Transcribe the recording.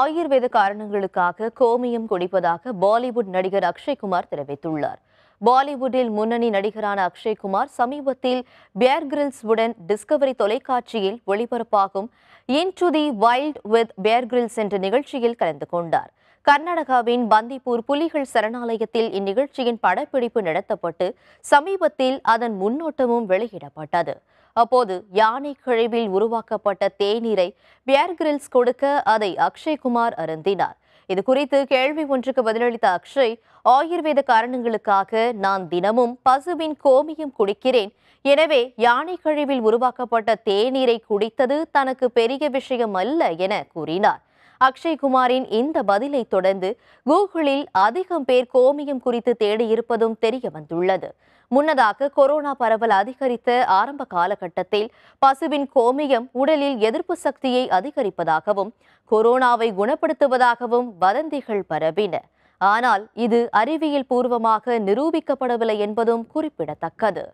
ஆயுர்வேத காரணங்களுக்காக கோமியம் குடிப்பதாக பாலிவுட் நடிகர் அக்ஷய்குமார் தெரிவித்துள்ளார் பாலிவுட்டில் முன்னணி நடிகரான அக்ஷய்குமார் சமீபத்தில் பியர் கிரில்ஸ் உடன் டிஸ்கவரி தொலைக்காட்சியில் ஒளிபரப்பாகும் into the wild with Bear Grylls என்ற நிகழ்ச்சியில் கலந்து கொண்டார் கர்நாடகாவின் பந்திப்பூர் புலிகள் சரணாலயத்தில் இந்நிகழ்ச்சியின் படப்பிடிப்பு நடத்தப்பட்டு சமீபத்தில் அதன் முன்னோட்டமும் வெளியிடப்பட்டது அப்போது யானை கழிவில் உருவாக்கப்பட்ட தேநீரை பியர் கிரில்ஸ் கொடுக்க அதை அக்ஷய்குமார் அருந்தினார் இது குறித்து கேள்வி ஒன்றுக்கு பதிலளித்த அக்ஷய் ஆயுர்வேத காரணங்களுக்காக நான் தினமும் பசுவின் கோமியம் குடிக்கிறேன் எனவே யானை கழிவில் உருவாக்கப்பட்ட தேநீரை குடித்தது தனக்கு பெரிய விஷயம் அல்ல என கூறினார் அக்ஷய் குமாரின் இந்த பதிலை தொடர்ந்து கூகுளில் அதிகம் பேர் கோமியம் குறித்து தேடியிருப்பதும் தெரிய வந்துள்ளது முன்னதாக கொரோனா பரவல் அதிகரித்த ஆரம்ப காலகட்டத்தில் பசுவின் கோமியம் உடலில் எதிர்ப்பு சக்தியை அதிகரிப்பதாகவும் கொரோனாவை குணப்படுத்துவதாகவும் வதந்திகள் பரவின ஆனால் இது அறிவியல் பூர்வமாக நிரூபிக்கப்படவில்லை என்பதும் குறிப்பிடத்தக்கது